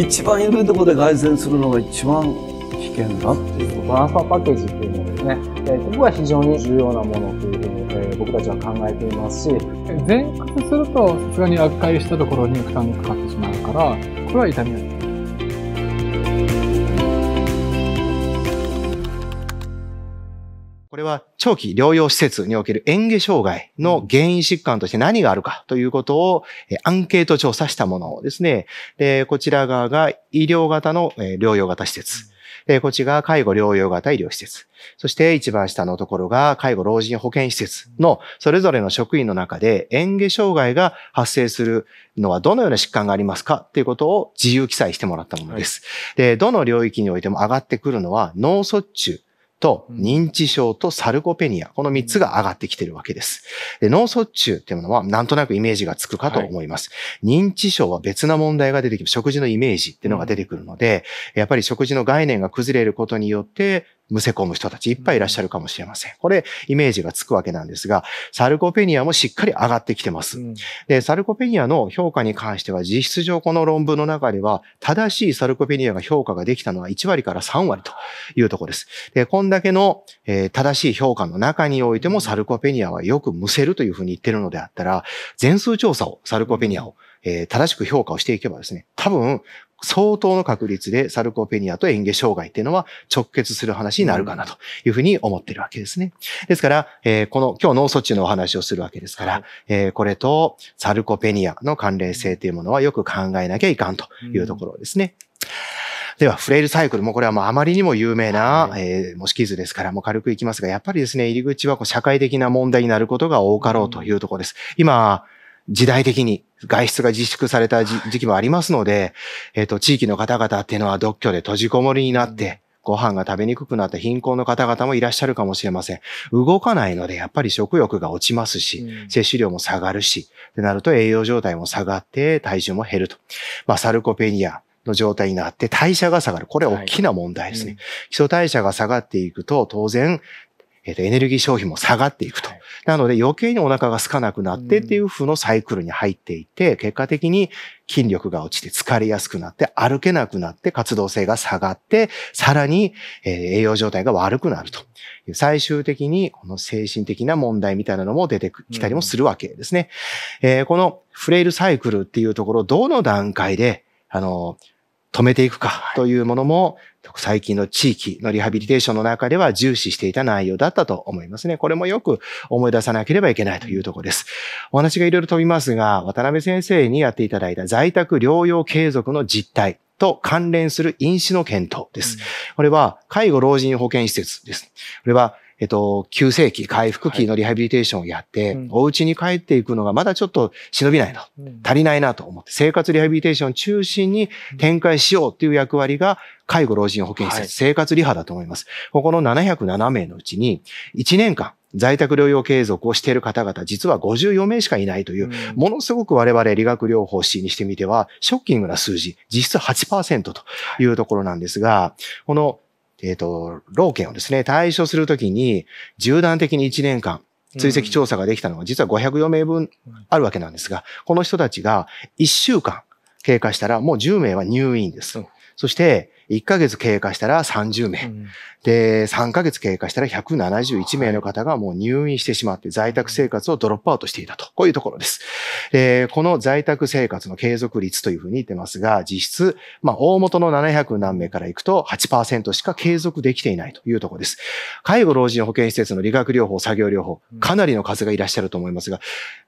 一番緩いところで凱旋するのが一番危険だっていうトンファーパッケージっていうものですね、えー、ここが非常に重要なものというふうに、えー、僕たちは考えていますし前屈するとさすがに悪化したところに負担がかかってしまうからこれは痛みがこれは長期療養施設における嚥下障害の原因疾患として何があるかということをアンケート調査したものですね。でこちら側が医療型の療養型施設。こっちが介護療養型医療施設。そして一番下のところが介護老人保健施設のそれぞれの職員の中で嚥下障害が発生するのはどのような疾患がありますかということを自由記載してもらったものです。はい、で、どの領域においても上がってくるのは脳卒中。と認知症とサルコペニア、この3つが上がってきてるわけです。で脳卒中っていうのはなんとなくイメージがつくかと思います。はい、認知症は別な問題が出てきす。食事のイメージっていうのが出てくるので、やっぱり食事の概念が崩れることによって、むせ込む人たちいっぱいいらっしゃるかもしれません。これ、イメージがつくわけなんですが、サルコペニアもしっかり上がってきてます。うん、で、サルコペニアの評価に関しては、実質上この論文の中では、正しいサルコペニアが評価ができたのは1割から3割というとこです。で、こんだけの、えー、正しい評価の中においても、サルコペニアはよくむせるというふうに言ってるのであったら、全数調査を、サルコペニアを、うんえー、正しく評価をしていけばですね、多分、相当の確率でサルコペニアと嚥下障害っていうのは直結する話になるかなというふうに思ってるわけですね。ですから、えー、この今日脳卒中のお話をするわけですから、はい、えー、これとサルコペニアの関連性というものはよく考えなきゃいかんというところですね。では、フレイルサイクルもこれはもうあまりにも有名な、はい、えー、模式図ですから、もう軽くいきますが、やっぱりですね、入り口はこう社会的な問題になることが多かろうというところです。今、時代的に外出が自粛された時期もありますので、えっ、ー、と、地域の方々っていうのは独居で閉じこもりになって、ご飯が食べにくくなった貧困の方々もいらっしゃるかもしれません。動かないので、やっぱり食欲が落ちますし、摂取量も下がるし、ってなると栄養状態も下がって、体重も減ると。まあ、サルコペニア、の状態になって代謝が下がる。これ大きな問題ですね。はいうん、基礎代謝が下がっていくと、当然えっ、と、エネルギー消費も下がっていくと。なので余計にお腹が空かなくなってっていう負のサイクルに入っていて、結果的に筋力が落ちて疲れやすくなって、歩けなくなって活動性が下がって、さらに栄養状態が悪くなると。最終的にこの精神的な問題みたいなのも出てきたりもするわけですね。えこのフレイルサイクルっていうところ、どの段階で、あの、止めていくかというものも、最近の地域のリハビリテーションの中では重視していた内容だったと思いますね。これもよく思い出さなければいけないというところです。お話がいろいろ飛びますが、渡辺先生にやっていただいた在宅療養継続の実態。と関連する飲酒の検討です。これは、介護老人保健施設です。これは、えっと、急性期、回復期のリハビリテーションをやって、はい、うん、お家に帰っていくのがまだちょっと忍びないな、足りないなと思って、生活リハビリテーション中心に展開しようっていう役割が、介護老人保健施設、はい、生活リハだと思います。ここの707名のうちに、1年間、在宅療養継続をしている方々、実は54名しかいないという、うん、ものすごく我々理学療法士にしてみては、ショッキングな数字、実質8%というところなんですが、このえっ、ー、と、老犬をですね、対処するときに、縦断的に1年間、追跡調査ができたのは実は504名分あるわけなんですが、この人たちが1週間経過したらもう10名は入院です。うんそして、1ヶ月経過したら30名、で、3ヶ月経過したら171名の方がもう入院してしまって、在宅生活をドロップアウトしていたと、こういうところです。で、この在宅生活の継続率というふうに言ってますが、実質、まあ、大元の700何名からいくと8%しか継続できていないというところです。介護老人保健施設の理学療法、作業療法、かなりの数がいらっしゃると思いますが、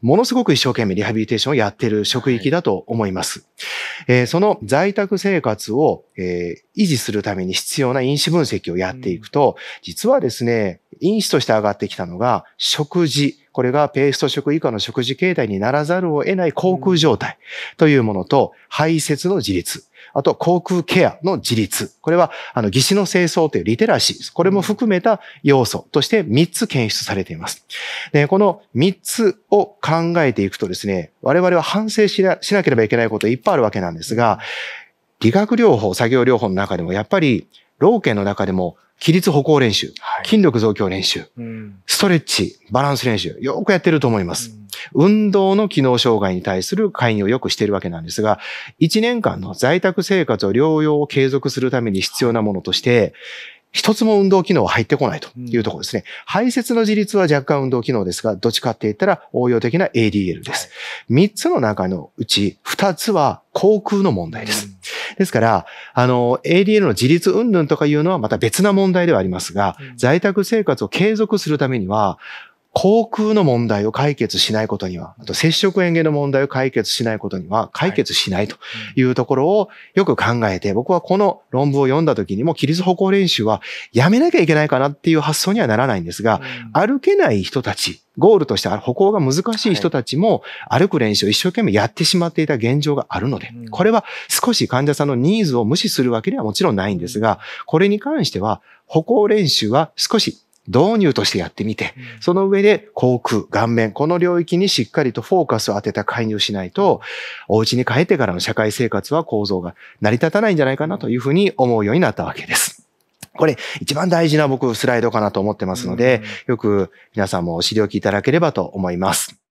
ものすごく一生懸命リハビリテーションをやっている職域だと思います。はいえその在宅生活を、え維持するために必要な因子分析をやっていくと、実はですね、因子として上がってきたのが、食事、これがペースト食以下の食事形態にならざるを得ない航空状態というものと、排泄の自立。あと、口腔ケアの自立。これは、あの、義肢の清掃というリテラシー。これも含めた要素として3つ検出されています。で、この3つを考えていくとですね、我々は反省しなしなければいけないこといっぱいあるわけなんですが、理学療法、作業療法の中でも、やっぱり、老健の中でも、起立歩行練習、はい、筋力増強練習、うん、ストレッチ、バランス練習、よくやってると思います。うん、運動の機能障害に対する介入をよくしているわけなんですが、1年間の在宅生活を療養を継続するために必要なものとして、一つも運動機能は入ってこないというところですね。うん、排泄の自立は若干運動機能ですが、どっちかって言ったら応用的な ADL です。三、はい、つの中のうち、二つは航空の問題です。ですから、あの、ADL の自立云々とかいうのはまた別な問題ではありますが、在宅生活を継続するためには、航空の問題を解決しないことには、あと接触園芸の問題を解決しないことには解決しないというところをよく考えて、僕はこの論文を読んだ時にも、規律歩行練習はやめなきゃいけないかなっていう発想にはならないんですが、歩けない人たち、ゴールとして歩行が難しい人たちも歩く練習を一生懸命やってしまっていた現状があるので、これは少し患者さんのニーズを無視するわけではもちろんないんですが、これに関しては歩行練習は少し導入としてやってみて、その上で口腔、顔面、この領域にしっかりとフォーカスを当てた介入しないと、お家に帰ってからの社会生活は構造が成り立たないんじゃないかなというふうに思うようになったわけです。これ一番大事な僕スライドかなと思ってますので、よく皆さんもお知りおきいただければと思います。